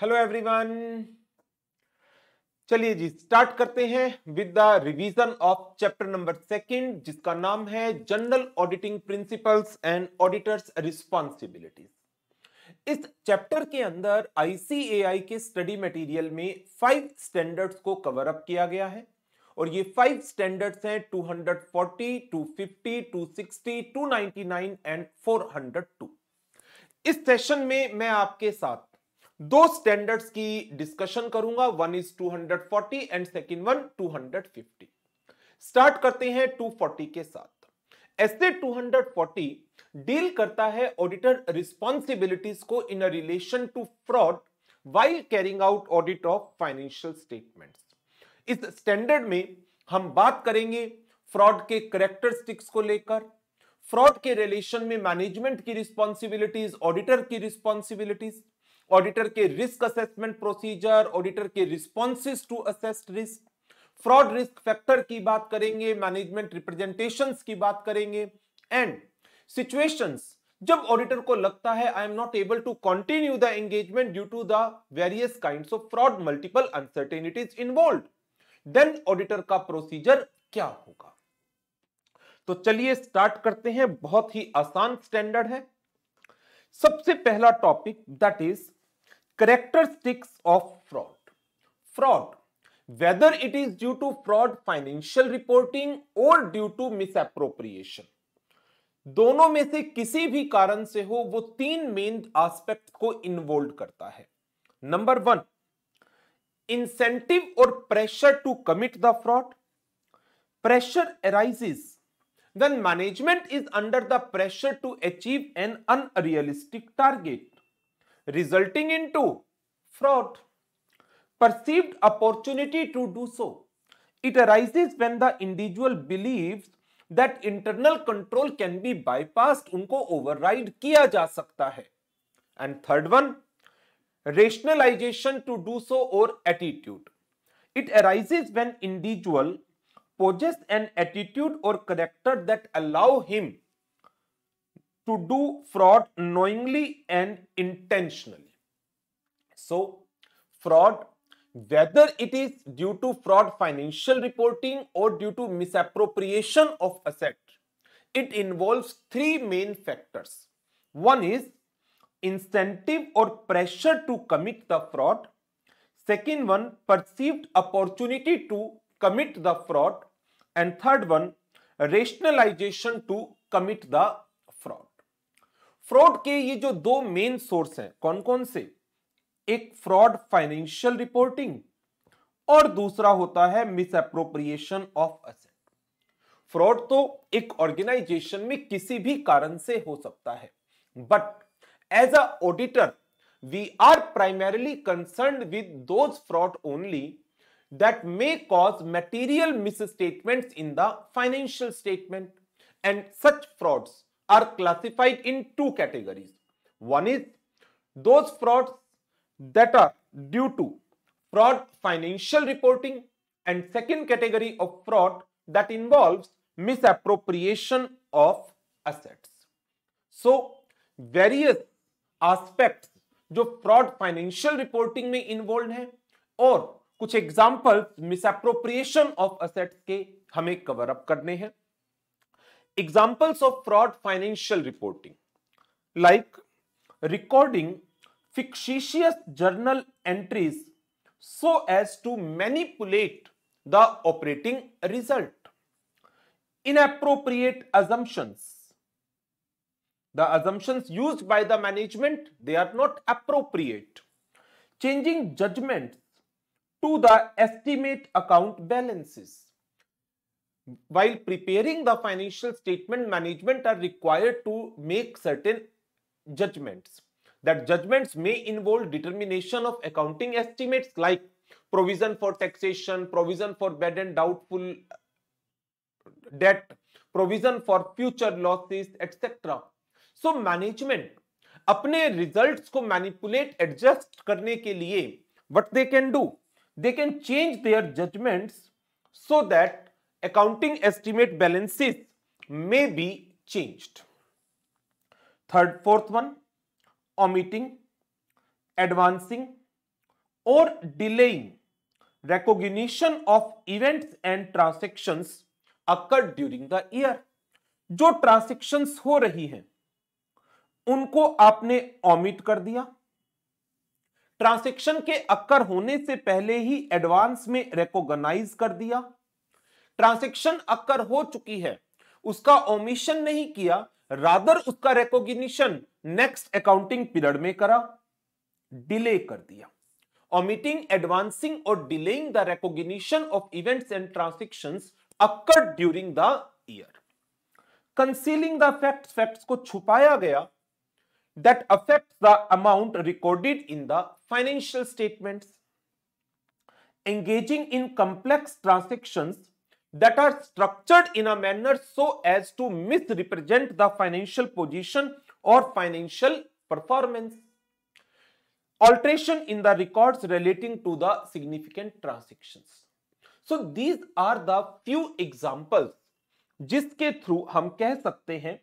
Hello everyone चलिए जी start करते हैं with the revision of chapter number second जिसका नाम है general auditing principles and auditors responsibilities इस चैप्टर के अंदर आईसीएआई के स्टडी मटेरियल में फाइव स्टैंडर्ड्स को कवर अप किया गया है और ये फाइव स्टैंडर्ड्स हैं 240, 250, 260, 299 एंड 402 इस सेशन में मैं आपके साथ दो स्टैंडर्ड्स की डिस्कशन करूंगा one is 240 and second one 250 start करते हैं 240 के साथ ऐसे 240 डील करता है ऑडिटर रिस्पॉन्सिबिलिटीज को in a relation to fraud while carrying out audit of financial statements इस स्टैंडर्ड में हम बात करेंगे फ्रॉड के करेक्टरिस्टिक्स को लेकर फ्रॉड के रिलेशन में मैनेजमेंट की रिस्पॉन्सिबिलिटीज ऑडिटर की रिस्पॉन्सिबिलिटीज ऑडिटर के रिस्क असेसमेंट प्रोसीजर ऑडिटर के responses to assessed risk fraud risk factor की बात करेंगे मैनेजमेंट रिप्रेजेंटेशन की बात करेंगे एंड सिचुएशंस जब ऑडिटर को लगता है I am not able to continue the engagement due to the various kind of fraud multiple uncertainties involve then auditor का प्रोसीजर क्या होगा तो चलिए स्टार्ट करते हैं बहुत ही आसान स्टैंडर्ड है सबसे पहला topic that is characteristics of fraud fraud whether it is due to fraud financial reporting और ड्यू टू मिस एप्रोप्रिएशन दोनों में से किसी भी कारण से हो वो तीन मेन आस्पेक्ट को इन्वॉल्व करता है नंबर वन इंसेंटिव और pressure to commit the fraud pressure arises then management is under the pressure to achieve an unrealistic target resulting into fraud. Perceived opportunity to do so. It arises when the individual believes that internal control can be bypassed, उनको override किया जा सकता है. And third one, rationalization to do so or attitude. It arises when individual possess an attitude or character that allow him to do fraud knowingly and intentionally. So, fraud, whether it is due to fraud financial reporting or due to misappropriation of asset, it involves three main factors. One is incentive or pressure to commit the fraud. Second one, perceived opportunity to commit the fraud. And third one, rationalization to commit the fraud के ये जो दो main source हैं कौन कौन से एक fraud financial reporting और दूसरा होता है अप्रोप्रिएशन ऑफ असेट फ्रॉड तो एक ऑर्गेनाइजेशन में किसी भी कारण से हो सकता है but as a auditor we are primarily concern with those fraud only may cause cause misstatement in the financial statement and such frauds are classified in two categories. One is those frauds that are due to fraud financial reporting and second category of fraud that involves misappropriation of assets. So, various aspects जो fraud financial reporting में involve है और कुछ example misappropriation of assets के हमें cover up करने हैं Examples of fraud financial reporting like recording fictitious journal entries so as to manipulate the operating result. Inappropriate assumptions. The assumptions used by the management, they are not appropriate. Changing judgments to the estimate account balances while preparing the financial statement, management are required to make certain judgments. That judgments may involve determination of accounting estimates like provision for taxation, provision for bad and doubtful uh, debt, provision for future losses, etc. So management अपने results को manipulate adjust करने के लिए they they can do they can change their judgments so that accounting estimate balances में be changed third fourth one omitting advancing और delaying recognition of events and transaction occurred during the year जो transactions हो रही हैं उनको आपने omit कर दिया ट्रांसेक्शन के अक्कर होने से पहले ही एडवांस में रेकोगनाइज कर दिया ट्रांसेक्शन अक्कर हो चुकी है उसका ओमिशन नहीं किया रादर उसका रेकोगशन नेक्स्ट अकाउंटिंग पीरियड में करा डिले कर दिया ओमिटिंग एडवांसिंग और delaying the recognition of events and transaction occur during the year concealing the fact fact को छुपाया गया that affect the amount recorded in the financial statement engaging in complex transaction that are structured in a manner so as to misrepresent the financial position or financial performance. Alteration in the records relating to the significant transactions. So these are the few examples जिसके through हम कह सकते हैं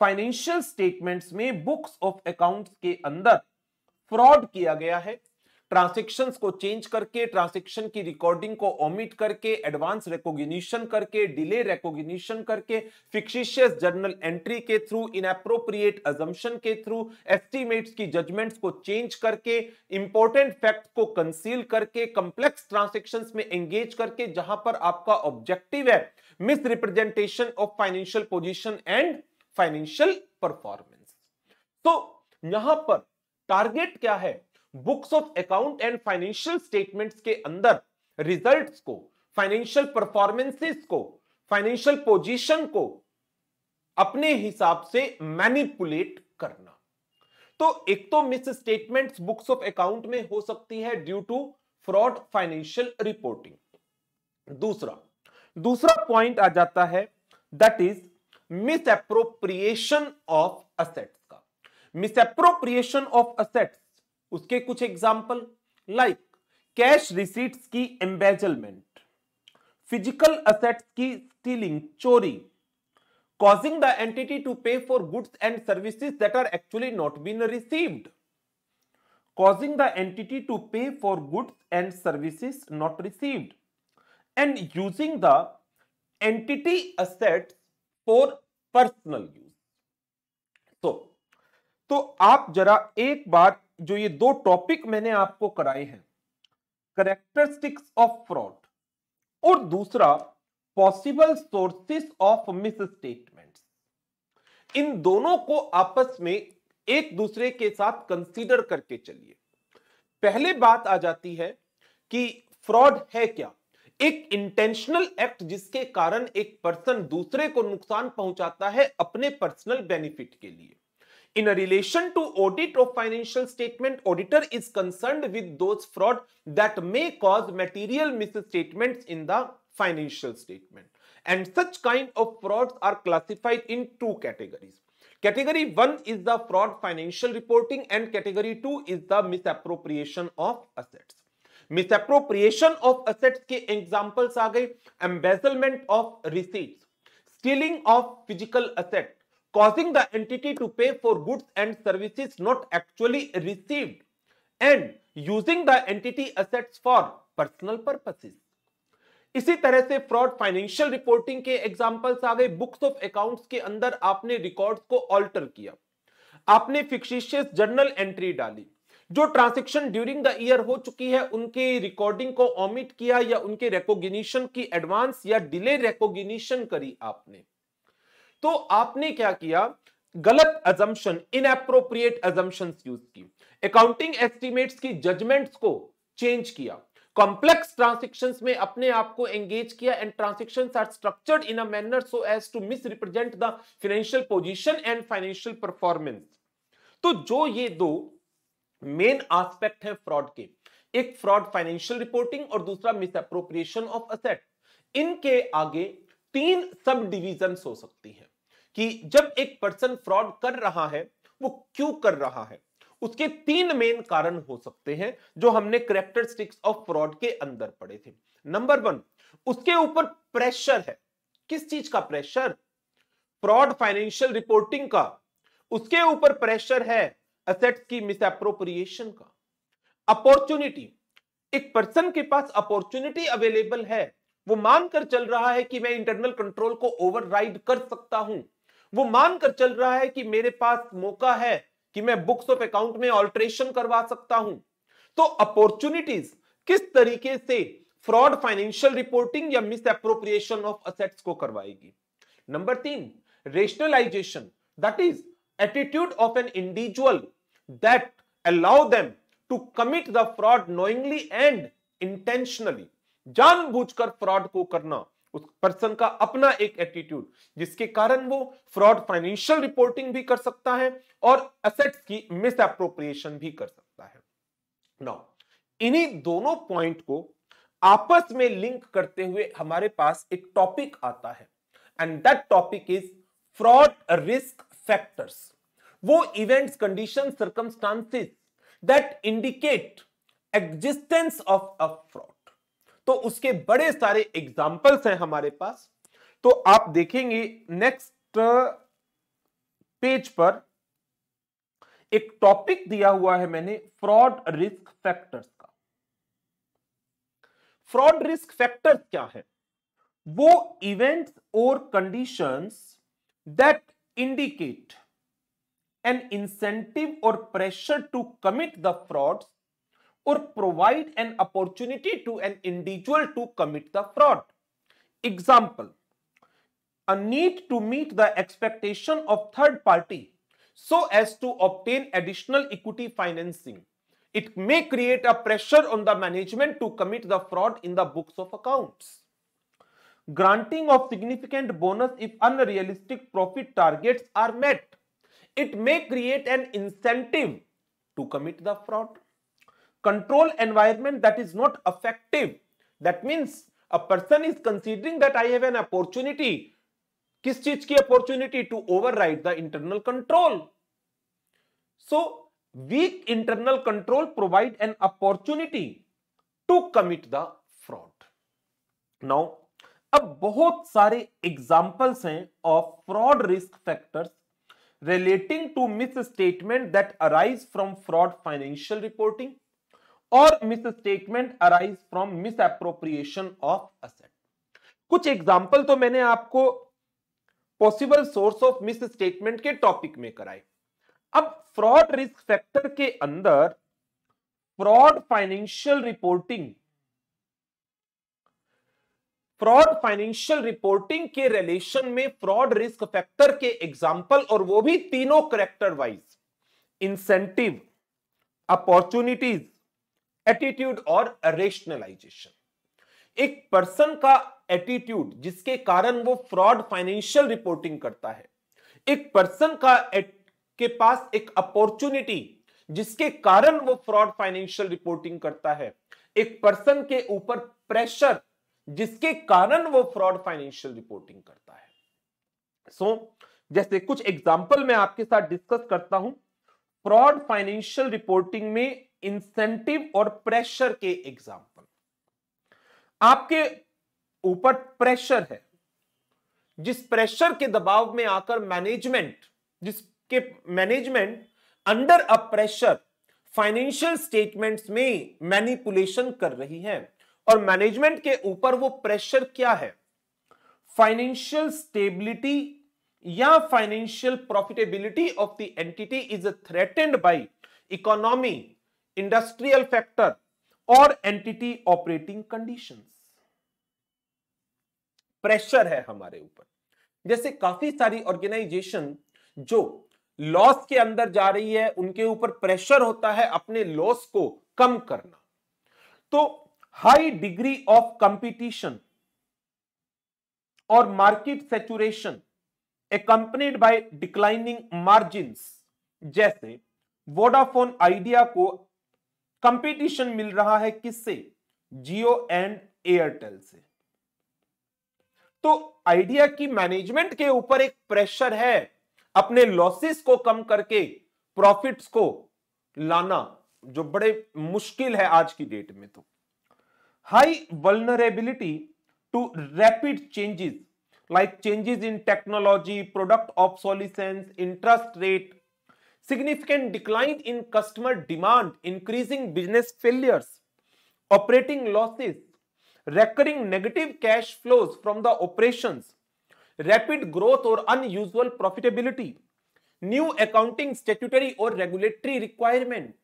financial statements में books of accounts के अंदर fraud किया गया है ट्रांसेक्शन को चेंज करके ट्रांसेक्शन की रिकॉर्डिंग को ओमिट करके एडवांस रिकॉग्निशन करके डिले रिकॉग्निशन करके फिक्शिशियस जर्नल एंट्री के थ्रू इन अप्रोप्रिएट अजम्पन के थ्रू एस्टिमेट्स की जजमेंट को चेंज करके इंपॉर्टेंट फैक्ट को कंसील करके कंप्लेक्स ट्रांसेक्शन में एंगेज करके जहां पर आपका ऑब्जेक्टिव है misrepresentation of financial position and financial performance तो यहां पर टारगेट क्या है books of account and financial statements के अंदर रिजल्ट्स को फाइनेंशियल परफॉर्मेंसेस को फाइनेंशियल पोजीशन को अपने हिसाब से मैनिपुलेट करना तो एक तो misstatement books of account में हो सकती है due to fraud financial reporting दूसरा दूसरा पॉइंट आ जाता है that is misappropriation of assets का मिस अप्रोप्रिएशन ऑफ असेट्स उसके कुछ एग्जाम्पल लाइक कैश रिसीट्स की एम्बेजलमेंट फिजिकल असेट्स की स्टीलिंग चोरी causing the entity to pay for goods and services that are actually not been received causing the entity to pay for goods and services not received and using the entity assets for personal use so तो आप जरा एक बार जो ये दो topic मैंने आपको कराए हैं करेक्टरिस्टिक्स ऑफ फ्रॉड और दूसरा possible sources of misstatement इन दोनों को आपस में एक दूसरे के साथ कंसीडर करके चलिए पहले बात आ जाती है कि फ्रॉड है क्या एक इंटेंशनल एक्ट जिसके कारण एक पर्सन दूसरे को नुकसान पहुंचाता है अपने पर्सनल बेनिफिट के लिए in a relation to audit of financial statement, auditor is concerned with those fraud that may cause material misstatements in the financial statement. And such kind of frauds are classified in two categories. Category 1 is the fraud financial reporting and category 2 is the misappropriation of assets. Misappropriation of assets' के examples embezzlement of receipts, stealing of physical assets. causing the entity to pay for goods and services not actually received and using the entity assets for personal purposes. इसी तरह से fraud financial reporting के examples आ गए books of accounts के अंदर आपने records को ऑल्टर किया आपने फिक्शिशियस जर्नल एंट्री डाली जो ट्रांजेक्शन ड्यूरिंग द ईयर हो चुकी है उनके रिकॉर्डिंग को ऑमिट किया या उनके रेकोग्निशन की एडवांस या डिले रेकोग्निशन करी आपने तो आपने क्या किया गलत अजम्पन इनएप्रोप्रिएट अजम्पन यूज की अकाउंटिंग एस्टिमेट्स की जजमेंट्स को चेंज किया कॉम्प्लेक्स ट्रांसेक्शन में अपने आप को एंगेज किया and transaction are structured in a manner so as to misrepresent the financial position and financial performance तो जो ये दो मेन आस्पेक्ट है फ्रॉड के एक फ्रॉड फाइनेंशियल रिपोर्टिंग और दूसरा मिस अप्रोप्रिएशन ऑफ असेट इनके आगे तीन सब डिविजन हो सकती है कि जब एक पर्सन फ्रॉड कर रहा है वो क्यों कर रहा है उसके तीन मेन कारण हो सकते हैं जो हमने करेक्टरिस्टिक्स ऑफ फ्रॉड के अंदर पढ़े थे नंबर वन उसके ऊपर प्रेशर है किस चीज का प्रेशर फ्रॉड फाइनेंशियल रिपोर्टिंग का उसके ऊपर प्रेशर है असेट्स की मिसअप्रोप्रिएशन का अपॉर्चुनिटी एक पर्सन के पास अपॉर्चुनिटी अवेलेबल है वो मानकर चल रहा है कि मैं इंटरनल कंट्रोल को ओवरराइड कर सकता हूं वो मानकर चल रहा है कि मेरे पास मौका है कि मैं बुक्स ऑफ अकाउंट में ऑल्ट्रेशन करवा सकता हूं तो अपॉर्चुनिटीज किस तरीके से फ्रॉड फाइनेंशियल रिपोर्टिंग या मिस अप्रोप्रिएशन ऑफ असेट्स को करवाएगी नंबर तीन rationalization that is attitude of an individual that allow them to commit the fraud knowingly and intentionally जानबूझकर फ्रॉड को करना उस पर्सन का अपना एक एटीट्यूड जिसके कारण वो फ्रॉड फाइनेंशियल रिपोर्टिंग भी कर सकता है और असेट्स की मिस अप्रोप्रिएशन भी कर सकता है नाउ इन्हीं दोनों पॉइंट को आपस में लिंक करते हुए हमारे पास एक टॉपिक आता है and that topic is fraud risk factors वो events condition circumstances that indicate existence of a fraud तो उसके बड़े सारे एग्जाम्पल्स हैं हमारे पास तो आप देखेंगे नेक्स्ट पेज पर एक टॉपिक दिया हुआ है मैंने फ्रॉड रिस्क फैक्टर्स का फ्रॉड रिस्क फैक्टर्स क्या है वो इवेंट्स और conditions that indicate an incentive और pressure to commit the frauds or provide an opportunity to an individual to commit the fraud. Example, a need to meet the expectation of third party so as to obtain additional equity financing. It may create a pressure on the management to commit the fraud in the books of accounts. Granting of significant bonus if unrealistic profit targets are met. It may create an incentive to commit the fraud. control environment that is not effective that means a person is considering that i have an opportunity kis cheez ki opportunity to override the internal control so weak internal control provide an opportunity to commit the fraud now अब बहुत सारे examples हैं of fraud risk factors relating to misstatement that arise from fraud financial reporting और misstatement arise from misappropriation of asset कुछ example तो मैंने आपको possible source of misstatement के टॉपिक में कराए अब फ्रॉड रिस्क फैक्टर के अंदर fraud financial reporting fraud financial reporting के रिलेशन में फ्रॉड रिस्क फैक्टर के एग्जाम्पल और वो भी तीनों character wise incentive opportunities attitude और रेशनलाइजेशन एक पर्सन का एटीट्यूड जिसके कारण वो फ्रॉड फाइनेंशियल रिपोर्टिंग करता है एक पर्सन का एट, के पास एक अपॉर्चुनिटी जिसके कारण वो फ्रॉड फाइनेंशियल रिपोर्टिंग करता है एक पर्सन के ऊपर प्रेशर जिसके कारण वो फ्रॉड फाइनेंशियल रिपोर्टिंग करता है सो so, जैसे कुछ एग्जाम्पल मैं आपके साथ डिस्कस करता हूं फ्रॉड फाइनेंशियल रिपोर्टिंग में इंसेंटिव और प्रेशर के एग्जाम्पल आपके ऊपर प्रेशर है जिस प्रेशर के दबाव में आकर मैनेजमेंट जिसके management under a pressure financial statements में मैनिपुलेशन कर रही है और मैनेजमेंट के ऊपर वो प्रेशर क्या है फाइनेंशियल स्टेबिलिटी या financial profitability of the entity is threatened by economy industrial factor और एंटिटी ऑपरेटिंग कंडीशंस प्रेशर है हमारे ऊपर जैसे काफी सारी ऑर्गेनाइजेशन जो लॉस के अंदर जा रही है उनके ऊपर प्रेशर होता है अपने लॉस को कम करना तो हाई डिग्री ऑफ कंपटीशन और market saturation accompanied by declining margin जैसे वोडाफोन आइडिया को कंपटीशन मिल रहा है किससे जियो एंड एयरटेल से तो आइडिया की मैनेजमेंट के ऊपर एक प्रेशर है अपने लॉसेस को कम करके प्रॉफिट्स को लाना जो बड़े मुश्किल है आज की डेट में तो high vulnerability to rapid changes like changes in technology product of solution interest rate significant decline in customer demand, increasing business failures, operating losses, recurring negative cash flows from the operations, rapid growth or unusual profitability, new accounting statutory or regulatory requirement.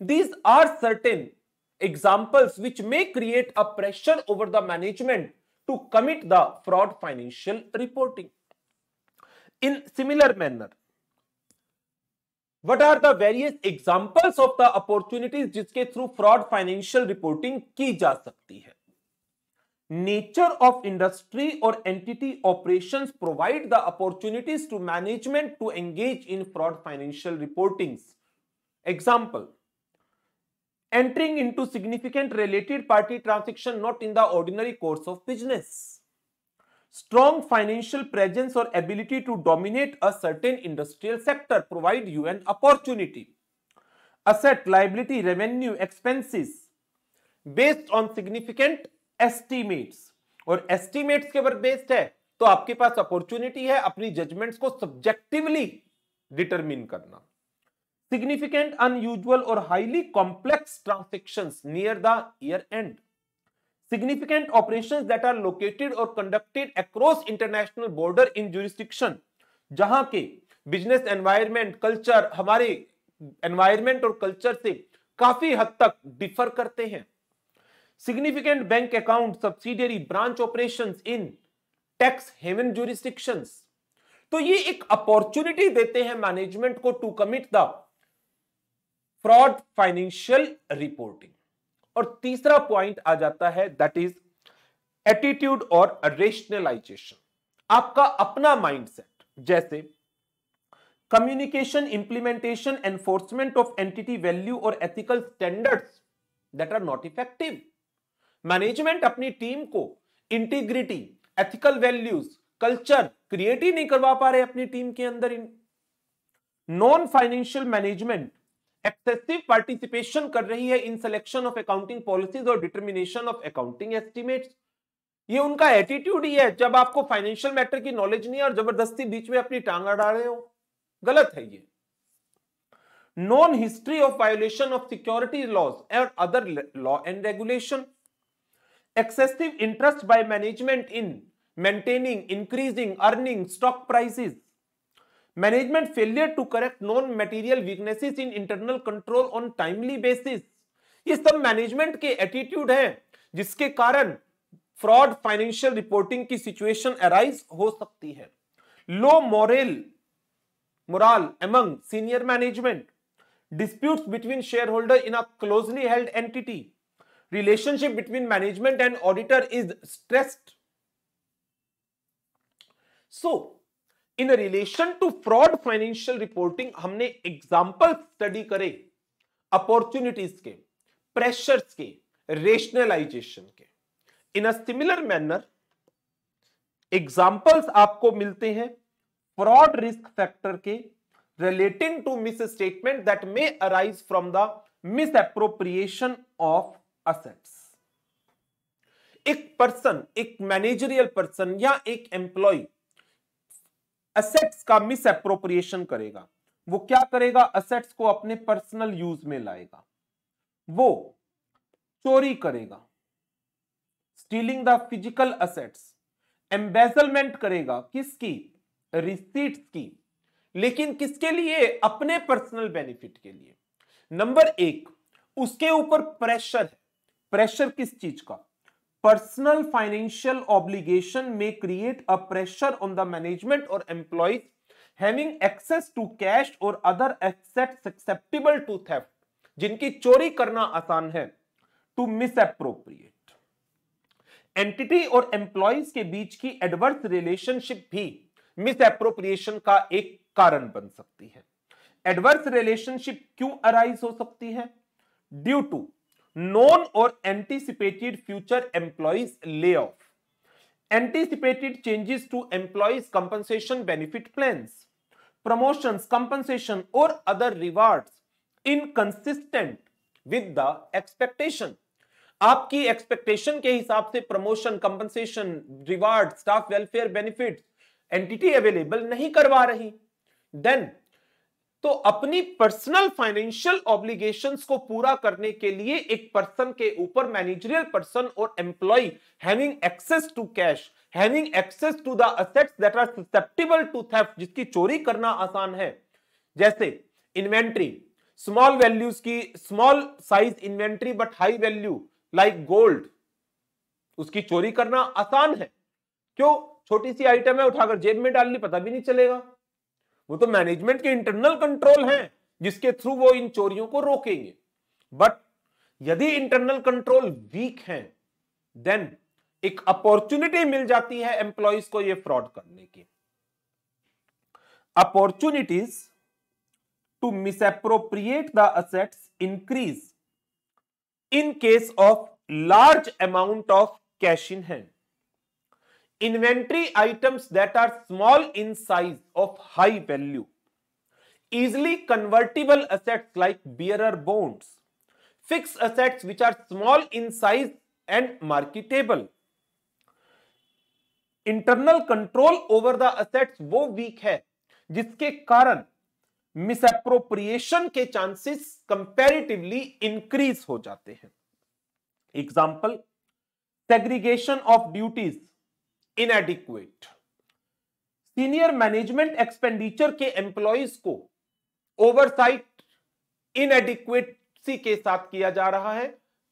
These are certain examples which may create a pressure over the management to commit the fraud financial reporting. In similar manner, what are the various examples of the opportunities जिसके through fraud financial reporting की जा सकती है nature of industry और entity operation provide the opportunities to management to engage in fraud financial reporting example entering into significant related party transaction not in the ordinary course of business strong financial presence और ability to dominate a certain industrial sector provide you an opportunity asset liability revenue expenses based on significant estimates और estimates के ऊपर based है तो आपके पास opportunity है अपनी judgment को सब्जेक्टिवली डिटर्मिन करना सिग्निफिकेंट अनयूजल और हाईली कॉम्प्लेक्स ट्रांसेक्शन नियर दर end significant operations that are located or conducted across international border in jurisdiction जहां के बिजनेस एनवायरनमेंट कल्चर हमारे एनवायरनमेंट और कल्चर से काफी हद तक डिफर करते हैं significant bank account subsidiary branch operations in tax haven jurisdictions तो ये एक अपॉर्चुनिटी देते हैं मैनेजमेंट को to commit the fraud financial reporting और तीसरा पॉइंट आ जाता है दैट इज एटीट्यूड और रेशनलाइजेशन आपका अपना माइंडसेट जैसे communication implementation enforcement of entity value और ethical standards that are not effective management अपनी टीम को integrity ethical values culture create ही नहीं करवा पा रहे अपनी टीम के अंदर non financial management excessive participation कर रही है in selection of accounting policies और डिटर्मिनेशन ऑफ अकाउंटिंग एस्टिमेट्स ये उनका एटीट्यूड ही है जब आपको फाइनेंशियल मैटर की नॉलेज नहीं है और जबरदस्ती बीच में अपनी टांग अड़ा रहे हो गलत है ये known history of violation of security laws and other law and regulation excessive interest by management in maintaining increasing earning stock prices management failure to correct known material weaknesses in internal control on timely basis ये सब management के attitude है जिसके कारण fraud financial reporting की situation arise हो सकती है low morale morale among senior management dispute between shareholder in a closely held entity relationship between management and auditor is stressed so in relation to fraud financial reporting हमने example study करे opportunities के pressures के rationalization के in a similar manner examples आपको मिलते हैं fraud risk factor के relating to misstatement that may arise from the misappropriation of assets एक पर्सन एक मैनेजरियल पर्सन या एक एम्प्लॉय असेट्स का मिस अप्रोप्रिएशन करेगा वो क्या करेगा असेट्स को अपने पर्सनल यूज में लाएगा वो चोरी करेगा stealing the physical assets embezzlement करेगा किसकी रिसीट्स की लेकिन किसके लिए अपने पर्सनल बेनिफिट के लिए नंबर एक उसके ऊपर प्रेशर है प्रेशर किस चीज का पर्सनल फाइनेंशियल ऑब्लिगेशन में create a pressure on the management और employees having access to cash और other assets acceptable to theft जिनकी चोरी करना आसान है टू मिस एप्रोप्रिएट एंटिटी और एम्प्लॉयज के बीच की एडवर्स रिलेशनशिप भी मिसअप्रोप्रिएशन का एक कारण बन सकती है एडवर्स रिलेशनशिप क्यों अराइज हो सकती है ड्यू टू नॉन और anticipated future employees lay off anticipated changes to employees compensation benefit plan promotion compensation और other reward inconsistent with the expectation आपकी एक्सपेक्टेशन के हिसाब से promotion compensation reward staff welfare benefit entity available नहीं करवा रही then तो अपनी पर्सनल फाइनेंशियल ऑब्लिगेशंस को पूरा करने के लिए एक पर्सन के ऊपर मैनेजरियल पर्सन और employee having access to cash having access to the assets that are susceptible to theft जिसकी चोरी करना आसान है जैसे इन्वेंट्री स्मॉल वैल्यूज की small size inventory but high value like gold उसकी चोरी करना आसान है क्यों छोटी सी आइटम है उठाकर जेब में डालनी पता भी नहीं चलेगा वो तो मैनेजमेंट के इंटरनल कंट्रोल हैं जिसके थ्रू वो इन चोरियों को रोकेंगे बट यदि इंटरनल कंट्रोल वीक हैं देन एक अपॉर्चुनिटी मिल जाती है एम्प्लॉयज को ये फ्रॉड करने की opportunities to misappropriate the assets increase in case of large amount of cash in hand inventory items that are small in size of high value easily convertible assets like bearer bonds fix assets which are small in size and marketable internal control over the assets वो weak है जिसके कारण misappropriation के chances comparatively increase हो जाते हैं example segregation of duties inadequate senior management expenditure के employees को ओवरसाइट इनएडिक्वेसी के साथ किया जा रहा है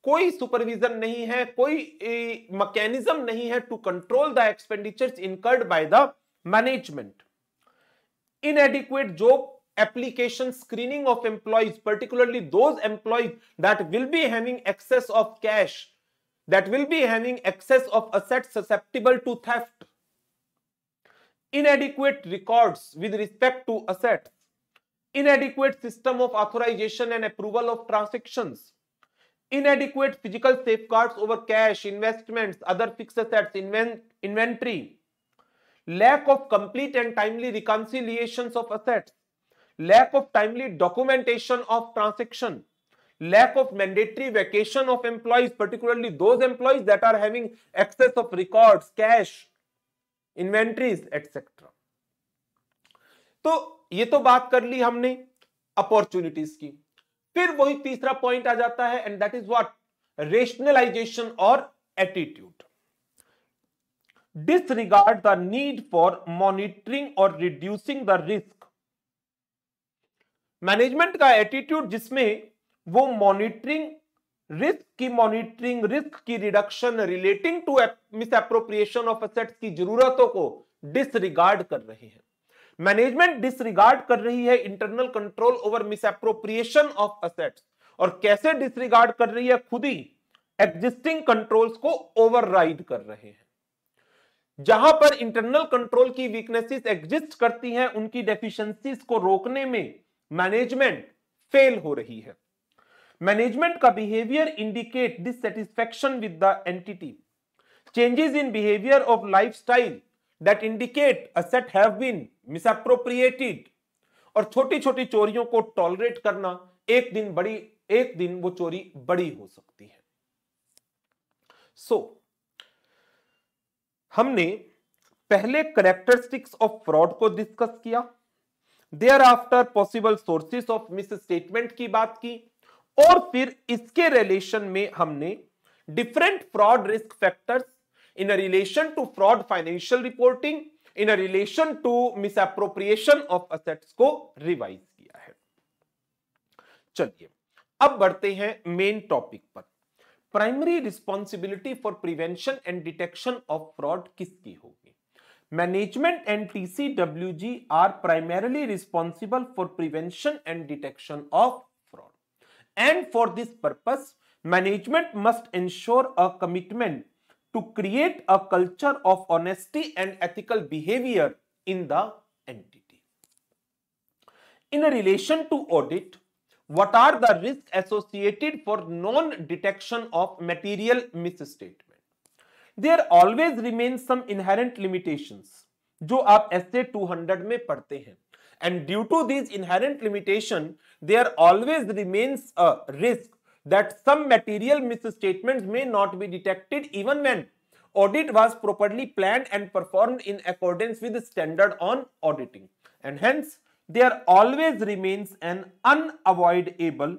कोई सुपरविजन नहीं है कोई मैकेनिज्म नहीं है to control the expenditures incurred by the management inadequate job application screening of employees particularly those employees that will be having access of cash that will be having excess of assets susceptible to theft, inadequate records with respect to assets, inadequate system of authorization and approval of transactions, inadequate physical safeguards over cash, investments, other fixed assets, invent inventory, lack of complete and timely reconciliations of assets, lack of timely documentation of transaction, lack of mandatory vacation of employees particularly those employees that are having excess of records cash inventories etc तो ये तो बात कर ली हमने opportunities की फिर वही तीसरा पॉइंट आ जाता है and that is what rationalisation और attitude disregard the need for monitoring or reducing the risk management का एटीट्यूड जिसमें वो मॉनिटरिंग रिस्क की मॉनिटरिंग रिस्क की reduction relating to misappropriation of assets की जरूरतों को डिसरिगार्ड कर रहे हैं मैनेजमेंट डिसरिगार्ड कर रही है internal control over misappropriation of assets और कैसे डिसरिगार्ड कर रही है खुद ही एग्जिस्टिंग कंट्रोल्स को ओवरराइड कर रहे हैं जहां पर इंटरनल कंट्रोल की वीकनेसेस एग्जिस्ट करती हैं उनकी डेफिशिएंसीज को रोकने में मैनेजमेंट फेल हो रही है मैनेजमेंट का behaviour indicate dissatisfaction with the entity changes in behaviour of lifestyle that indicate asset have been misappropriated और छोटी छोटी चोरियों को टॉलरेट करना एक दिन बड़ी एक दिन वो चोरी बड़ी हो सकती है सो so, हमने पहले करेक्टरिस्टिक्स ऑफ फ्रॉड को डिस्कस किया thereafter possible sources of misstatement की बात की और फिर इसके रिलेशन में हमने different fraud risk factors in a relation to fraud financial reporting in a relation to misappropriation of assets को रिवाइज किया है चलिए अब बढ़ते हैं मेन टॉपिक पर primary responsibility for prevention and detection of fraud किसकी होगी management and TCWG are primarily responsible for prevention and detection of and for this purpose management must ensure a commitment to create a culture of honesty and ethical behaviour in the entity in relation to audit what are the risk associated for non detection of material misstatement there always remain some inherent limitation जो आप S A two hundred में पढ़ते हैं And due to these inherent limitation, there always remains a risk that some material misstatements may not be detected even when audit was properly planned and performed in accordance with the standard on auditing. And hence, there always remains an unavoidable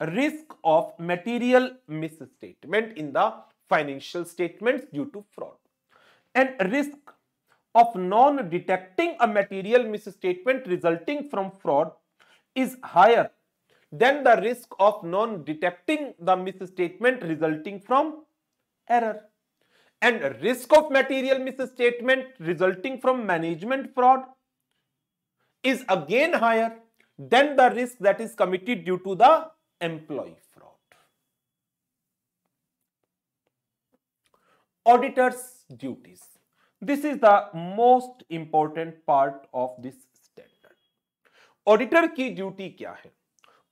risk of material misstatement in the financial statements due to fraud. And risk of non-detecting a material misstatement resulting from fraud is higher than the risk of non-detecting the misstatement resulting from error. And risk of material misstatement resulting from management fraud is again higher than the risk that is committed due to the employee fraud. Auditor's duties this is the most important part of this standard. Auditor duty क्या है?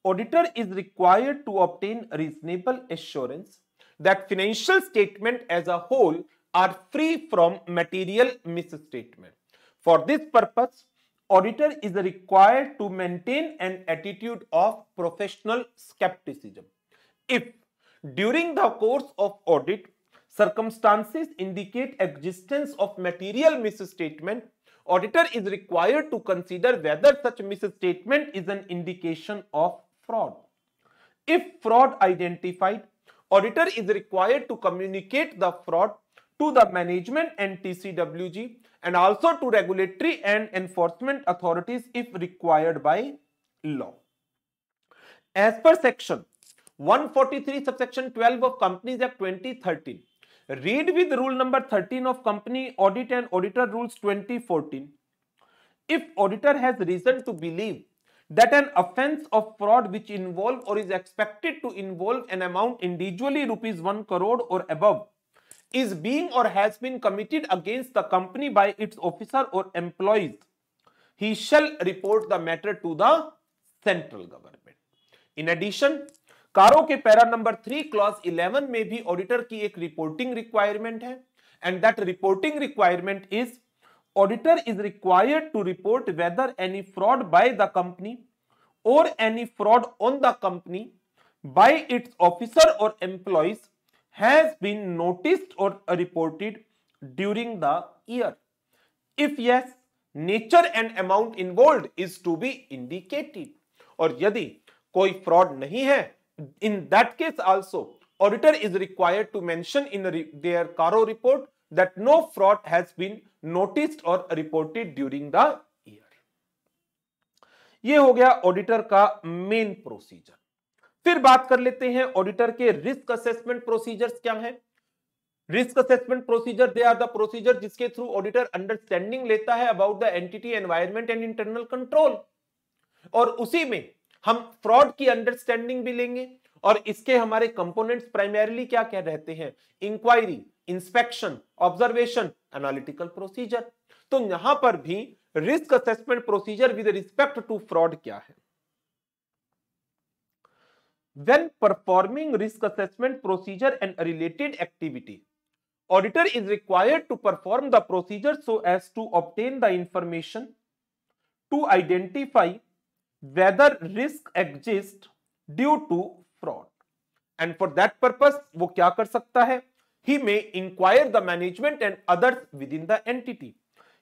Auditor is required to obtain reasonable assurance that financial statement as a whole are free from material misstatement. For this purpose, auditor is required to maintain an attitude of professional skepticism. If during the course of audit circumstances indicate existence of material misstatement, auditor is required to consider whether such misstatement is an indication of fraud. If fraud identified, auditor is required to communicate the fraud to the management and TCWG and also to regulatory and enforcement authorities if required by law. As per section 143 subsection 12 of Companies Act 2013, read with rule number 13 of company audit and auditor rules 2014 if auditor has reason to believe that an offense of fraud which involve or is expected to involve an amount individually rupees 1 crore or above is being or has been committed against the company by its officer or employees he shall report the matter to the central government in addition CARO के para number three clause eleven में भी auditor की एक reporting requirement है and that reporting requirement is auditor is required to report whether any fraud by the company or any fraud on the company by its officer or employees has been notice or reported during the year if yes nature and amount involve is to be indicated. और यदि कोई fraud नहीं है in that case also auditor is required to mention in their caro report that no fraud has been noticed or reported during the year ये हो गया auditor का main procedure फिर बात कर लेते हैं ऑडिटर के रिस्क असेसमेंट प्रोसीजर्स क्या हैं risk assessment procedure they are the procedure जिसके थ्रू ऑडिटर अंडरस्टैंडिंग लेता है about the entity environment and internal control और उसी में हम फ्रॉड की अंडरस्टैंडिंग भी लेंगे और इसके हमारे कंपोनेंट प्राइमरीली क्या क्या रहते हैं inquiry inspection observation analytical procedure तो यहां पर भी risk assessment procedure with respect to fraud क्या है when performing risk assessment procedure and related activity auditor is required to perform the procedure so as to obtain the information to identify whether risk exists due to fraud and for that purpose वो क्या कर सकता है he may inquire the management and others within the entity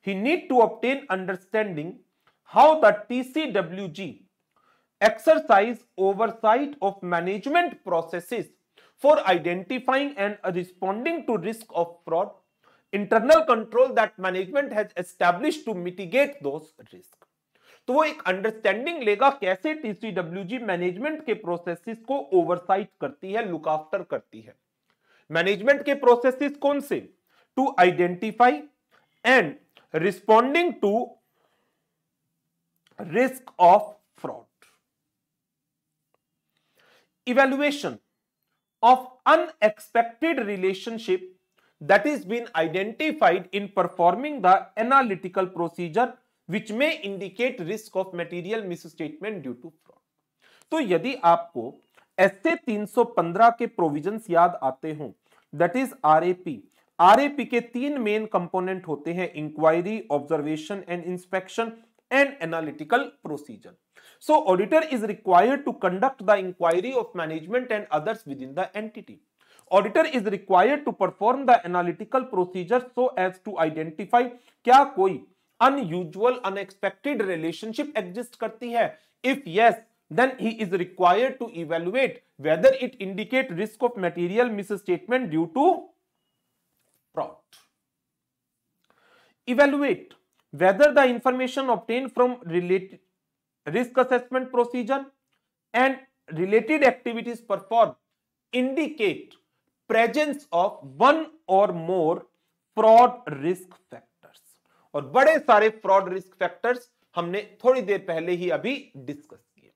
he need to obtain understanding how the TCWG exercise oversight of management processes for identifying and responding to risk of fraud internal control that management has established to mitigate those risks तो वो एक understanding लेगा कैसे TCWG management के processes को oversight करती है look after करती है मैनेजमेंट के प्रोसेसेस कौन से to identify and responding to risk of fraud evaluation of unexpected relationship that is been identified in performing the analytical procedure which may indicate risk of material misstatement due to fraud तो यदि आपको S A 315 के provisions याद आते हो that is RAP RAP के तीन main component होते हैं inquiry observation and inspection and analytical procedure so auditor is required to conduct the inquiry of management and others within the entity auditor is required to perform the analytical procedure so as to identify क्या कोई unusual unexpected relationship exist करती है if yes then he is required to evaluate whether it indicate risk of material misstatement due to fraud evaluate whether the information obtain from related risk assessment procedure and related activities perform indicate presence of one or more fraud risk factor और बड़े सारे fraud risk factors हमने थोड़ी देर पहले ही अभी discuss किए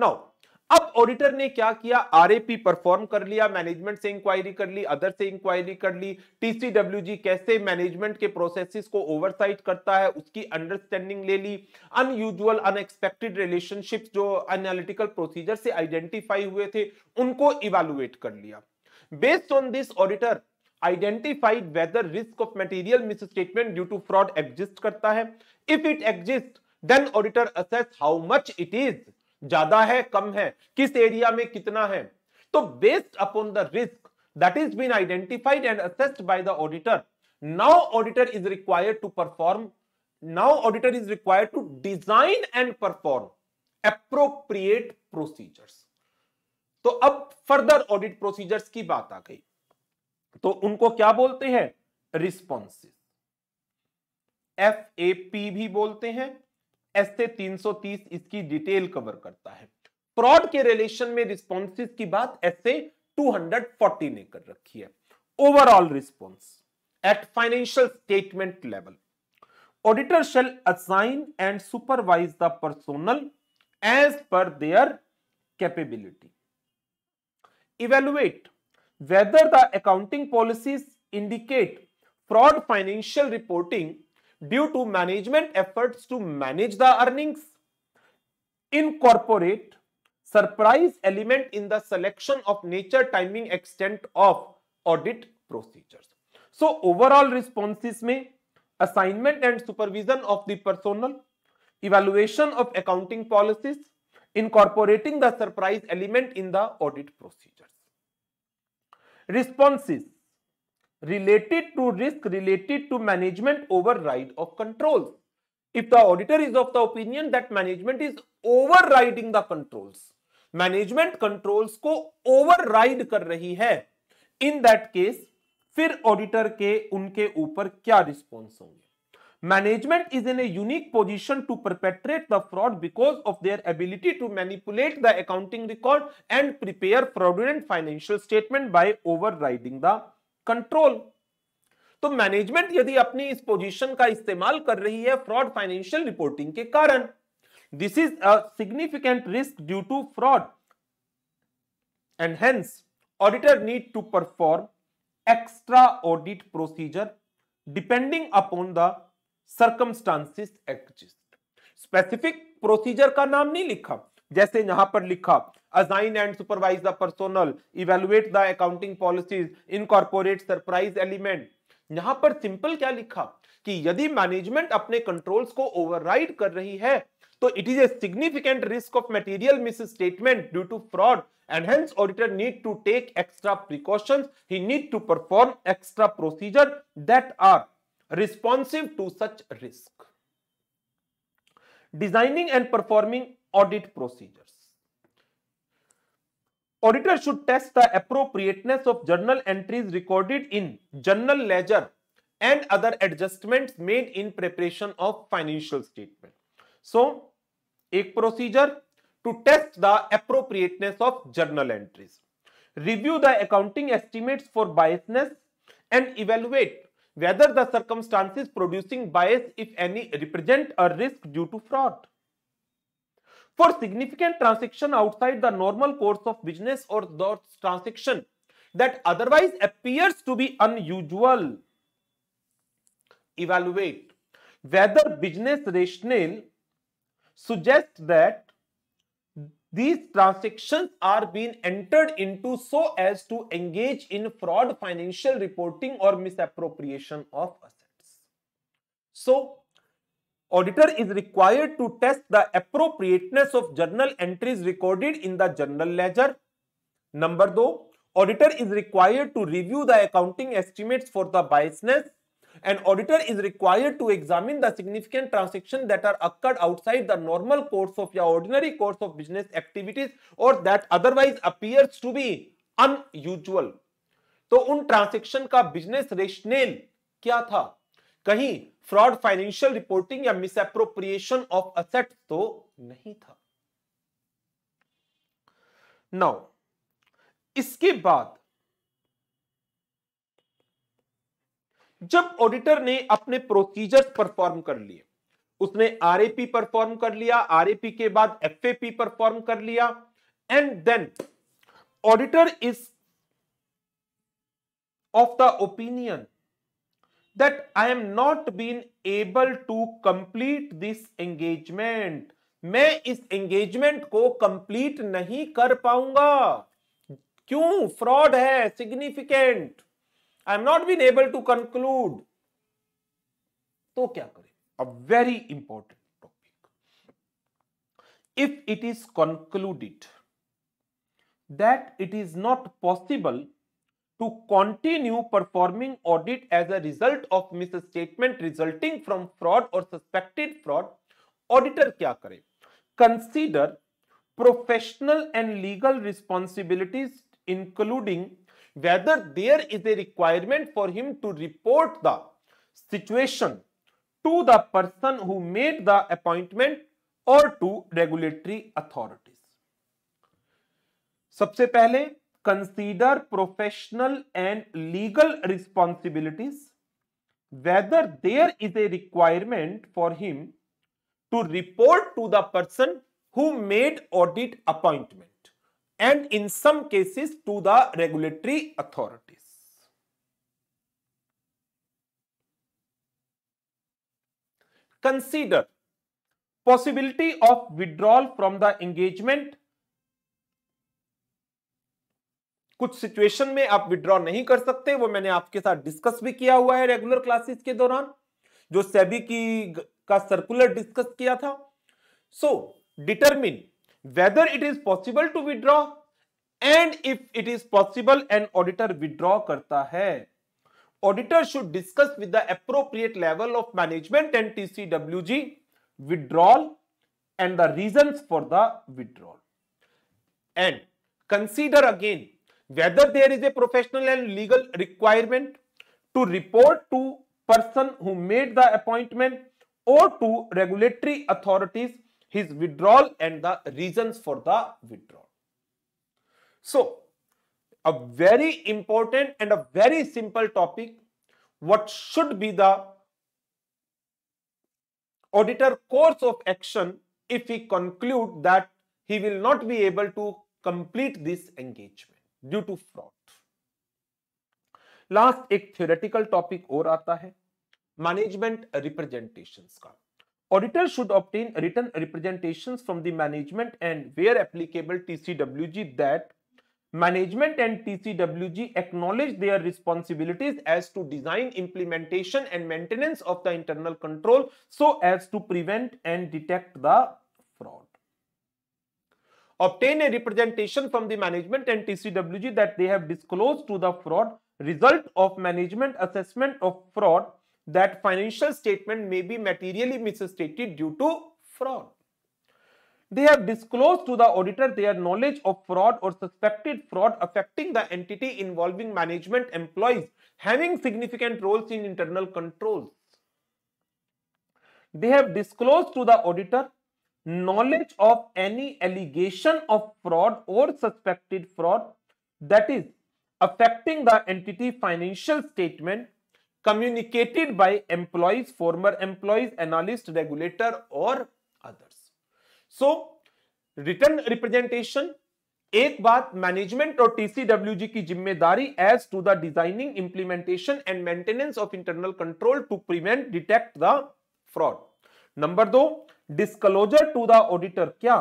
now अब auditor ने क्या किया आरएपी परफॉर्म कर लिया मैनेजमेंट से इंक्वायरी कर ली अदर से इंक्वायरी कर ली टीसीडब्ल्यूजी कैसे मैनेजमेंट के प्रोसेसेस को ओवरसाइट करता है उसकी अंडरस्टैंडिंग ले ली अनयूजुअल अनएक्सपेक्टेड रिलेशनशिप जो एनालिटिकल प्रोसीजर से आइडेंटिफाई हुए थे उनको इवेलुएट कर लिया based on this auditor identified whether risk of material misstatement due to fraud exist karta hai if it exist then auditor assess how much it is zyada hai kam hai kis area mein kitna hai to based upon the risk that is been identified and assessed by the auditor now auditor is required to perform now auditor is required to design and perform appropriate procedures तो अब further audit procedures की बात आ गई तो उनको क्या बोलते हैं रिस्पॉन्सिस एफ ए पी भी बोलते हैं एस ए तीन इसकी डिटेल कवर करता है फ्रॉड के रिलेशन में रिस्पॉन्सिस की बात एस ए फोर्टी ने कर रखी है overall response at financial statement level auditor shall assign and supervise the personnel as per their capability evaluate whether the accounting policies indicate fraud financial reporting due to management efforts to manage the earnings, incorporate surprise element in the selection of nature, timing, extent of audit procedures. So overall responses may assignment and supervision of the personnel, evaluation of accounting policies, incorporating the surprise element in the audit procedure. responses related to risk related to management override of controls if the auditor is of the opinion that management is overriding the controls management controls को override कर रही है in that case फिर auditor के उनके ऊपर क्या response होंगे management is in unique position to perpetrate the fraud because of their ability to manipulate the accounting record and prepare fraudulent financial statement by overriding the control तो management यदि अपनी इस position का इस्तेमाल कर रही है फ्रॉड फाइनेंशियल रिपोर्टिंग के कारण this is significant risk due to fraud and hence auditor need to perform extra audit procedure depending upon the circumstances exist specific procedure का नाम नहीं लिखा जैसे यहां पर लिखा assign and supervise the personnel evaluate the accounting policies incorporate surprise element यहां पर सिंपल क्या लिखा कि यदि मैनेजमेंट अपने कंट्रोल्स को ओवरराइड कर रही है तो it is a significant risk of material misstatement due to fraud and hence auditor need to take extra precautions he need to perform extra procedure that are responsive to such risk. Designing and performing audit procedures. Auditor should test the appropriateness of journal entries recorded in journal ledger and other adjustments made in preparation of financial statement. So, a procedure to test the appropriateness of journal entries. Review the accounting estimates for biasness and evaluate whether the circumstances producing bias, if any, represent a risk due to fraud. For significant transaction outside the normal course of business or those transaction that otherwise appears to be unusual, evaluate whether business rationale suggests that these transactions are being entered into so as to engage in fraud financial reporting or misappropriation of assets. So, auditor is required to test the appropriateness of journal entries recorded in the journal ledger. Number 2, auditor is required to review the accounting estimates for the biasness an auditor is required to examine the significant transactions that are occurred outside the normal course of your ordinary course of business activities or that otherwise appears to be unusual to un transaction ka business rationale kya tha कहीं fraud financial reporting ya misappropriation of assets to nahi tha now now इसके बाद जब auditor ने अपने procedures perform कर लिए उसने RAP perform कर लिया आरएपी के बाद एफएपी परफॉर्म कर लिया and then auditor is of the opinion that I am not been able to complete this engagement मैं इस एंगेजमेंट को कंप्लीट नहीं कर पाऊंगा क्यों फ्रॉड है significant I have not been able to conclude. तो क्या करें? A very important topic. If it is concluded that it is not possible to continue performing audit as a result of misstatement resulting from fraud or suspected fraud, auditor क्या करे? Consider professional and legal responsibilities including whether there is a requirement for him to report the situation to the person who made the appointment or to regulatory authorities sabse pehle consider professional and legal responsibilities whether there is a requirement for him to report to the person who made audit appointment and in some cases to the regulatory authorities consider possibility of withdrawal from the engagement कुछ situation में आप withdraw नहीं कर सकते वो मैंने आपके साथ डिस्कस भी किया हुआ है रेगुलर क्लासेस के दौरान जो सेबी की का सर्कुलर डिस्कस किया था so determine whether it is possible to withdraw and if it is possible an auditor withdraw karta hai auditor should discuss with the appropriate level of management and tcwg withdrawal and the reasons for the withdrawal. And consider again whether there is a professional and legal requirement to report to person who made the appointment or to regulatory authorities his withdrawal and the reasons for the withdrawal. So, a very important and a very simple topic, what should be the auditor course of action if he conclude that he will not be able to complete this engagement due to fraud. last ek theoretical topic aur aata hai management representations ka Auditor should obtain written representations from the management and where applicable TCWG that management and TCWG acknowledge their responsibilities as to design, implementation and maintenance of the internal control so as to prevent and detect the fraud. Obtain a representation from the management and TCWG that they have disclosed to the fraud result of management assessment of fraud that financial statement may be materially misstated due to fraud. They have disclosed to the auditor their knowledge of fraud or suspected fraud affecting the entity involving management employees having significant roles in internal controls. They have disclosed to the auditor knowledge of any allegation of fraud or suspected fraud that is affecting the entity financial statement communicated by employees former employees analyst regulator or others so written representation एक बात management और TCWG की जिम्मेदारी as to the designing implementation and maintenance of internal control to prevent detect the fraud number दो disclosure to the auditor क्या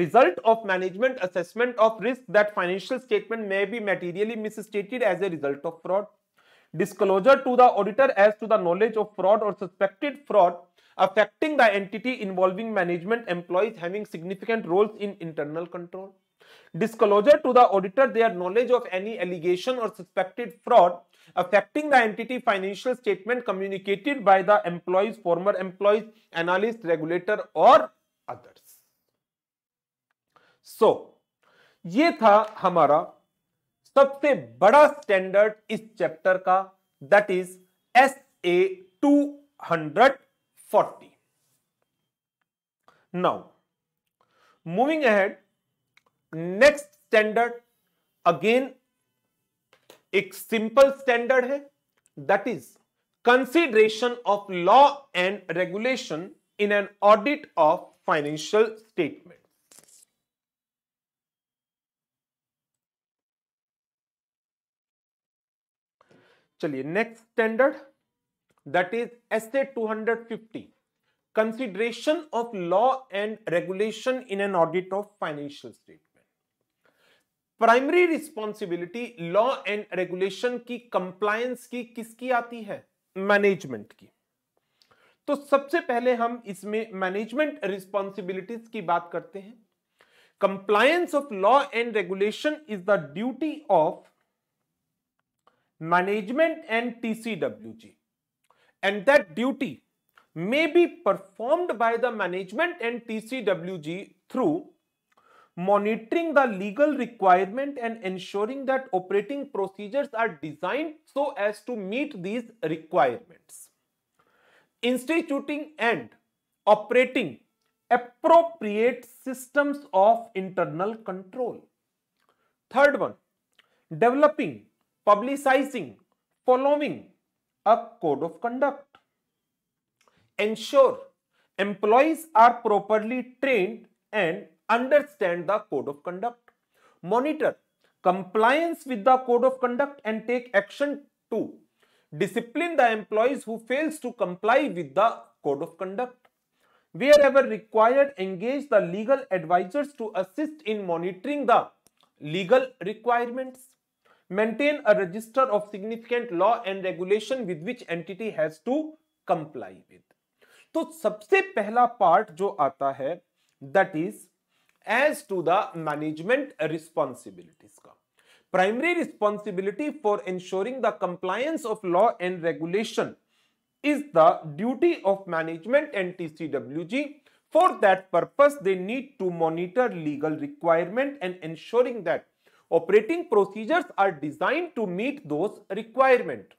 result of management assessment of risk that financial statement may be materially misstated as a result of fraud disclosure to the auditor as to the knowledge of fraud or suspected fraud affecting the entity involving management employees having significant roles in internal control. Disclosure to the auditor their knowledge of any allegation or suspected fraud affecting the entity financial statement communicated by the employees, former employees, analyst, regulator or others. So, ये था हमारा सबसे बड़ा standard इस chapter का that is S A two hundred forty now moving ahead next standard again एक simple standard है that is consideration of law and regulation in an audit of financial statement चलिए next standard that is S A two hundred fifty consideration of law and regulation in an audit of financial statement primary responsibility law and regulation की compliance की किसकी आती है management की तो सबसे पहले हम इसमें मैनेजमेंट रिस्पॉन्सिबिलिटीज की बात करते हैं compliance of law and regulation is the duty of management and TCWG. And that duty may be performed by the management and TCWG through monitoring the legal requirement and ensuring that operating procedures are designed so as to meet these requirements. Instituting and operating appropriate systems of internal control. Third one, developing publicizing, following a code of conduct. Ensure employees are properly trained and understand the code of conduct. Monitor compliance with the code of conduct and take action to discipline the employees who fails to comply with the code of conduct. Wherever required, engage the legal advisors to assist in monitoring the legal requirements. maintain a register of significant law and regulation with which entity has to comply with तो सबसे पहला part जो आता है that is as to the management responsibilities का primary responsibility for ensuring the compliance of law and regulation is the duty of management and TCWG. For that purpose, they need to monitor legal requirement and ensuring that Operating procedures are designed to meet those requirements.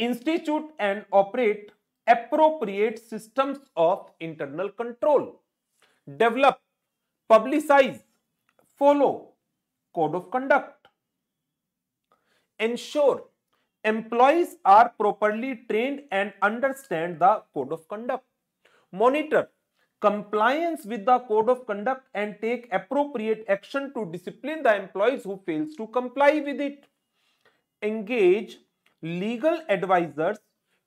Institute and operate appropriate systems of internal control. Develop, publicize, follow code of conduct. Ensure employees are properly trained and understand the code of conduct. Monitor compliance with the code of conduct and take appropriate action to discipline the employees who fails to comply with it engage legal advisers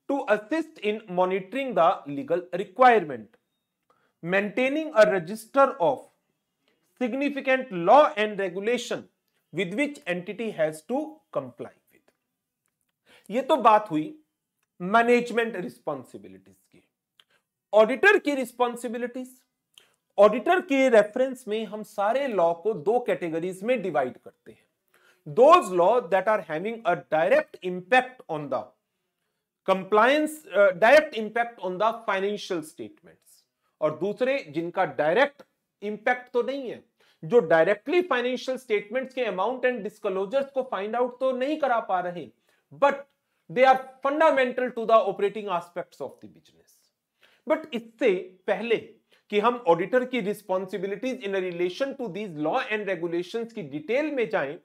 to assist in monitoring the legal requirement maintaining a register of significant law and regulation with which entity has to comply with ये तो बात हुई management responsibilities की auditor की responsibilities auditor के reference में हम सारे लॉ को दो कैटेगरीज में डिवाइड करते हैं those law that are having a direct impact on the compliance direct impact on the financial statements और दूसरे जिनका डायरेक्ट इंपैक्ट तो नहीं है जो डायरेक्टली फाइनेंशियल स्टेटमेंट्स के अमाउंट एंड डिस्कलोजर्स को फाइंड आउट तो नहीं करा पा रहे but they are fundamental to the operating aspects of the business but इससे पहले कि हम ऑडिटर की responsibilities in relation to these law and regulation की डिटेल में जाए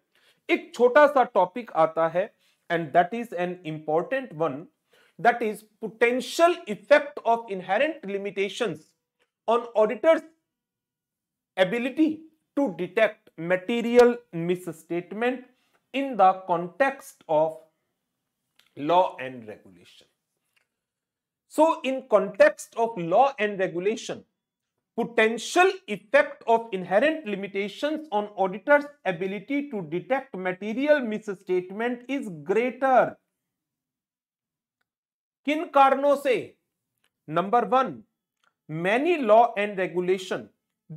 एक छोटा सा टॉपिक आता है and that is an important one that is potential effect of inherent limitation on auditor's ability to detect misstatement in the context of law and regulation So in context of law and regulation, potential effect of inherent limitations on auditor's ability to detect material misstatement is greater. किन कारणों से number one many law and regulation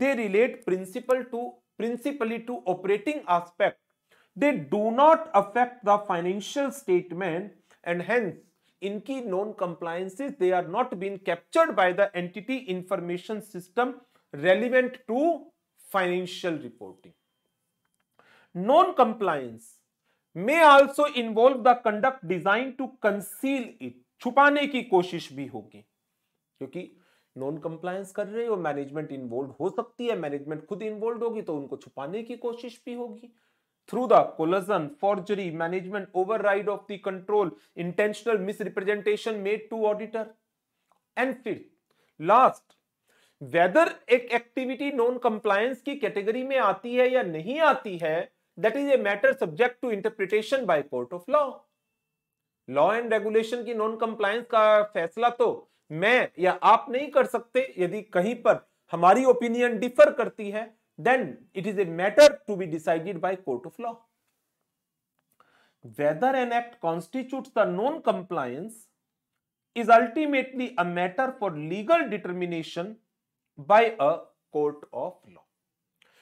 they relate principal to principally to operating aspect they do not affect the financial statement and hence इनकी non compliances they are not been captured by the entity information system relevant to financial reporting non compliance may also involve the conduct design to conceal it छुपाने की कोशिश भी होगी क्योंकि non compliance कर रहे हो मैनेजमेंट इन्वॉल्व हो सकती है मैनेजमेंट खुद इन्वॉल्व होगी तो उनको छुपाने की कोशिश भी होगी through the collusion, forgery, management, override of the control, intentional misrepresentation made to auditor. And फिर last, whether एक activity non-compliance की category में आती है या नहीं आती है that is a matter subject to interpretation by court of law. Law and regulation की नॉन कंप्लायंस का फैसला तो मैं या आप नहीं कर सकते यदि कहीं पर हमारी ओपिनियन डिफर करती है then it is a matter to be decided by court of law. Whether an act constitutes the non-compliance is ultimately a matter for legal determination by a court of law.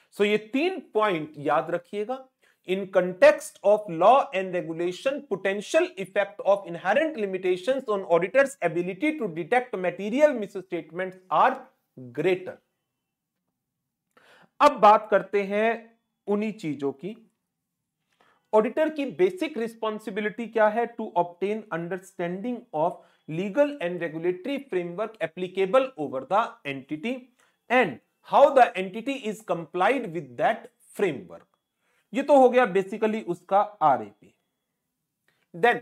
So ye teen point yaad rakhiyega in context of law and regulation potential effect of inherent limitations on auditors ability to detect material misstatements are greater अब बात करते हैं उन्हीं चीजों की auditor की basic responsibility क्या है to obtain understanding of legal and regulatory framework applicable over the entity and how the entity is complied with that framework ये तो हो गया बेसिकली उसका RAP then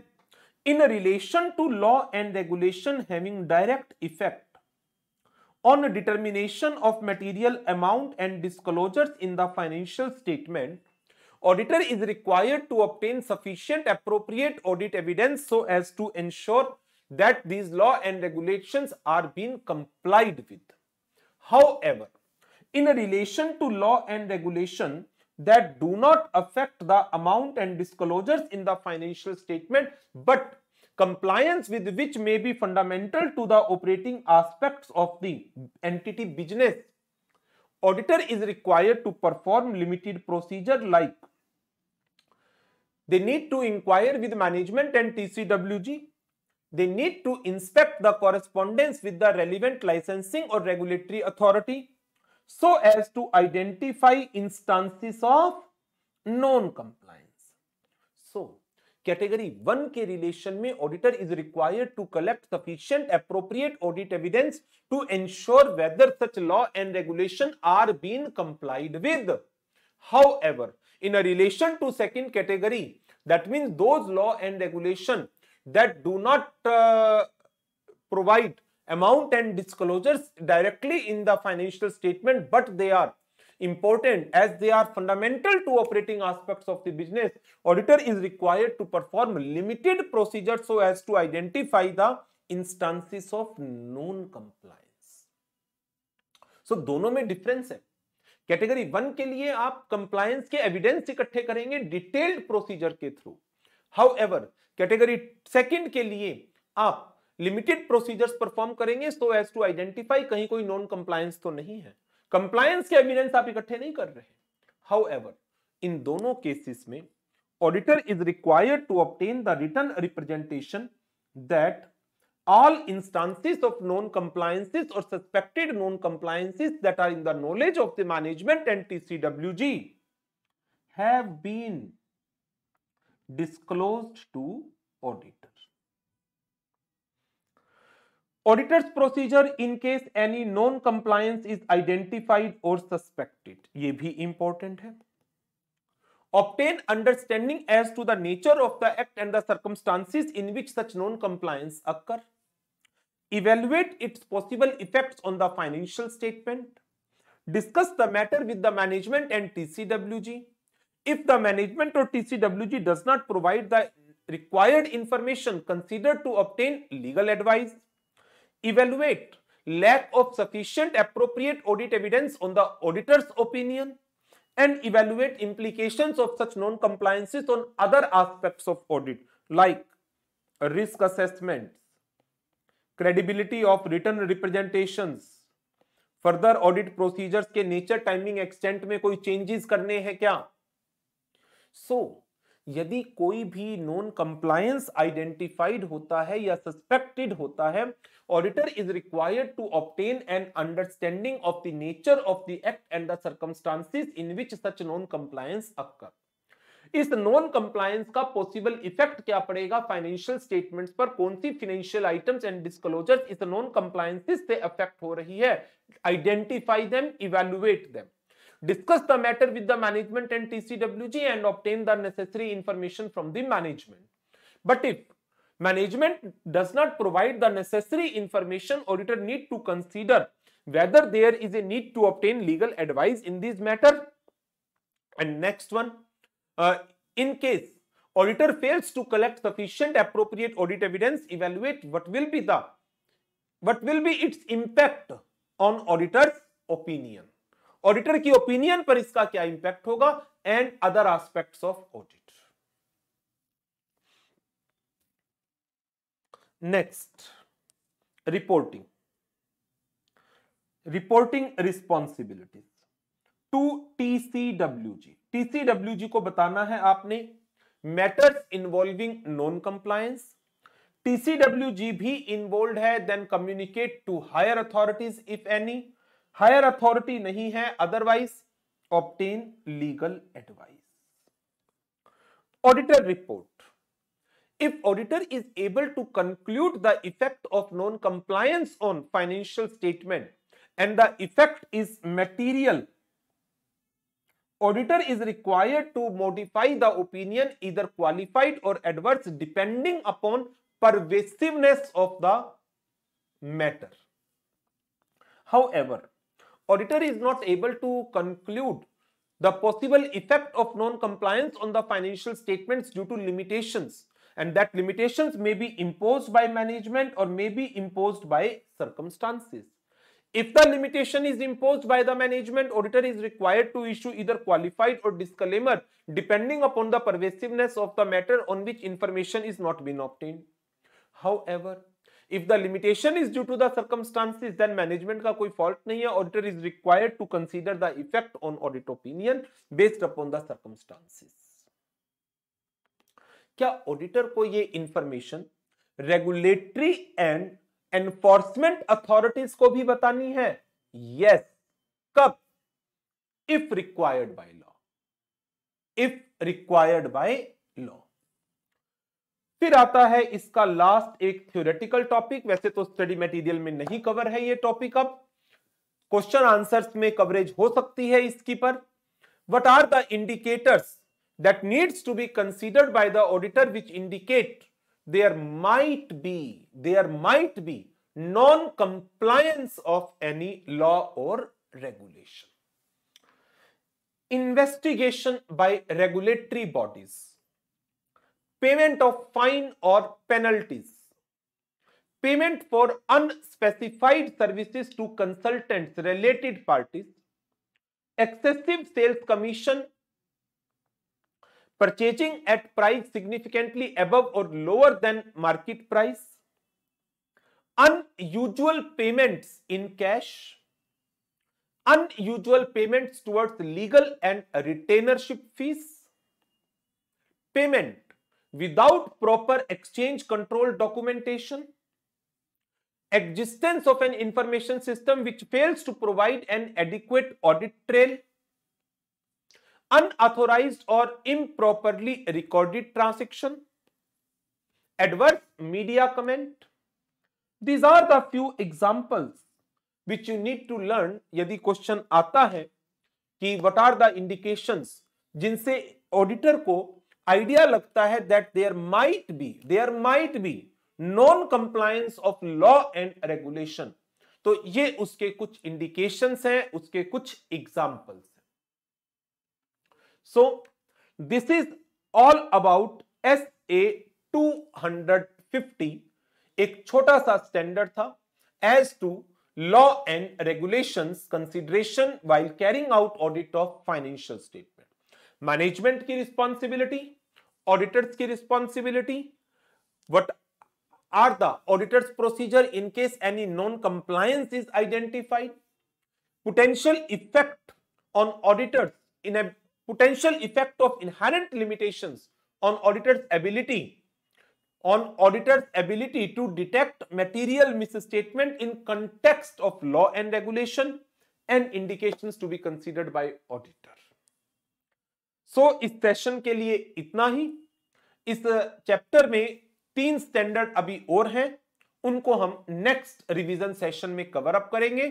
in relation to law and regulation having direct effect on determination of material amount and disclosures in the financial statement, auditor is required to obtain sufficient appropriate audit evidence so as to ensure that these law and regulations are being complied with. However, in relation to law and regulation that do not affect the amount and disclosures in the financial statement but compliance with which may be fundamental to the operating aspects of the entity business. Auditor is required to perform limited procedure like they need to inquire with management and TCWG. They need to inspect the correspondence with the relevant licensing or regulatory authority so as to identify instances of non-compliance. Category one के relation में auditor is required to collect sufficient appropriate audit evidence to ensure whether such law and regulation are been complied with however in relation to second category that mean those law and regulation that do not provide amount and disclosures directly in the financial statement but they are important as they are fundamental to operating aspects of the business. Auditor is required to perform limited procedures so as to identify the instances of non-compliance. So, dono mein difference hai category 1 ke liye aap compliance ke evidence ikatthe karenge detailed procedure ke through however category 2 ke liye लिए आप limited procedures perform करेंगे सो as to identify कहीं कोई non compliance तो नहीं है compliance के evidence आप इकट्ठे नहीं कर रहे हाउ एवर इन दोनों केसेस में auditor is required to obtain the written representation that all instances of known compliances or suspected known compliances that are in the knowledge of the management and TCWG have been disclosed to audit. Auditor's procedure in case any non compliance is identified और suspected ये भी important है obtain understanding as to the nature of the act and the circumstances in which such non compliance occur evaluate its possible effects on the financial statement discuss the matter with the management and tcwg if the management or tcwg does not provide the required information consider to obtain legal advice evaluate lack of sufficient appropriate audit evidence on the auditor's opinion and evaluate implications of such non-compliances on other aspects of audit like risk assessments, credibility of written representations, further audit procedures ke nature timing extent mein koi changes karne hai kya so, यदि कोई भी non compliance identified होता है या suspected होता है auditor is required to obtain an understanding of the nature of the act and the circumstances in which such non compliance occur इस non compliance का पॉसिबल इफेक्ट क्या पड़ेगा फाइनेंशियल स्टेटमेंट्स पर कौन सी फाइनेंशियल आइटम्स एंड डिस्क्लोजर्स इस non compliances से affect हो रही है identify them evaluate them discuss the matter with the management and TCWG and obtain the necessary information from the management. But if management does not provide the necessary information, auditor need to consider whether there is a need to obtain legal advice in this matter. And next one, uh, in case auditor fails to collect sufficient appropriate audit evidence, evaluate what will be the what will be its impact on auditor's opinion. Auditor की opinion पर इसका क्या impact होगा and other aspects of audit next reporting reporting responsibilities to TCWG TCWG को बताना है आपने matters involving non compliance TCWG भी इन्वॉल्व है then communicate to higher authorities if any higher authority नहीं है otherwise obtain legal advice auditor report if auditor is able to conclude the effect of non compliance on financial statement and the effect is material auditor is required to modify the opinion either qualified or adverse depending upon pervasiveness of the matter however auditor is not able to conclude the possible effect of non-compliance on the financial statements due to limitations and that limitations may be imposed by management or may be imposed by circumstances. If the limitation is imposed by the management, auditor is required to issue either qualified or disclaimer depending upon the pervasiveness of the matter on which information is not being obtained. However, if the limitation is due to the circumstances then management का कोई fault नहीं है auditor is required to consider the effect on audit opinion based upon the circumstances क्या auditor को ये information regulatory and enforcement authorities को भी बतानी है यस yes. कब if required by law if required by फिर आता है इसका लास्ट एक थ्योरेटिकल टॉपिक वैसे तो स्टडी मटेरियल में नहीं कवर है ये टॉपिक अब क्वेश्चन आंसर्स में कवरेज हो सकती है इसकी पर what are the indicators that needs to be considered by the auditor which indicate there might be there might be non compliance of any law और regulation investigation by regulatory bodies Payment of fine or penalties. Payment for unspecified services to consultants, related parties. Excessive sales commission. Purchasing at price significantly above or lower than market price. Unusual payments in cash unusual payments towards legal and retainership fees, payment without proper exchange control documentation, existence of an information system which fails to provide an adequate audit trail, unauthorized or improperly recorded transaction, adverse media comment. These are the few examples which you need to learn यदि question आता है कि what are the indications जिनसे auditor को idea लगता है that there might be there might be non compliance of law and regulation तो ये उसके कुछ इंडिकेशंस हैं उसके कुछ एग्जांपल्स हैं so this is all about S A two hundred fifty एक छोटा सा स्टैंडर्ड था as to law and regulations consideration while carrying out audit of financial state management की रिस्पॉन्सिबिलिटी ऑडिटर्स की responsibility what are the auditor's procedure in case any non compliance is identified potential effect on auditors in a potential effect of inherent limitations on auditors ability on auditors ability to detect material misstatement in context of law and regulation and indications to be considered by audit so so, इस session के लिए इतना ही इस chapter uh, में तीन standard अभी और हैं उनको हम नेक्स्ट रिवीजन सेशन में कवर अप करेंगे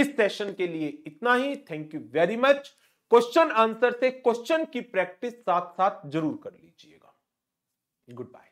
इस सेशन के लिए इतना ही thank you very much question answer से क्वेश्चन की प्रैक्टिस साथ साथ जरूर कर लीजिएगा गुड बाय